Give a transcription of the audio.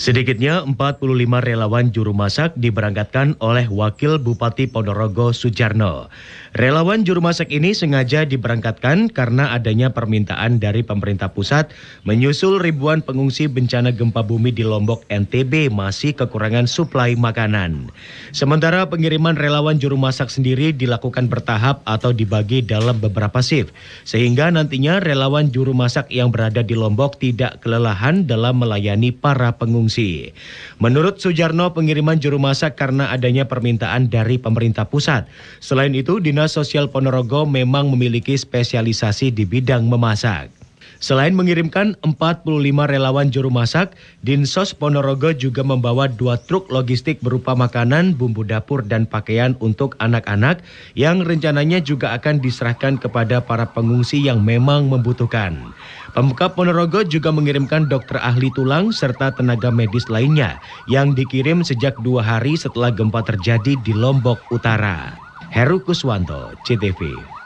Sedikitnya 45 relawan juru masak diberangkatkan oleh Wakil Bupati Ponorogo Sujarno. Relawan juru masak ini sengaja diberangkatkan karena adanya permintaan dari pemerintah pusat menyusul ribuan pengungsi bencana gempa bumi di Lombok NTB masih kekurangan suplai makanan. Sementara pengiriman relawan juru masak sendiri dilakukan bertahap atau dibagi dalam beberapa shift sehingga nantinya relawan juru masak yang berada di Lombok tidak kelelahan dalam melayani para pengungsi konsumsi. Menurut Sujarno, pengiriman juru masak karena adanya permintaan dari pemerintah pusat. Selain itu, Dinas Sosial Ponorogo memang memiliki spesialisasi di bidang memasak. Selain mengirimkan 45 relawan juru masak, Dinsos Ponorogo juga membawa dua truk logistik berupa makanan, bumbu dapur, dan pakaian untuk anak-anak yang rencananya juga akan diserahkan kepada para pengungsi yang memang membutuhkan. Pemuka Ponorogo juga mengirimkan dokter ahli tulang serta tenaga medis lainnya yang dikirim sejak dua hari setelah gempa terjadi di Lombok Utara. Heru Kuswanto, CTV.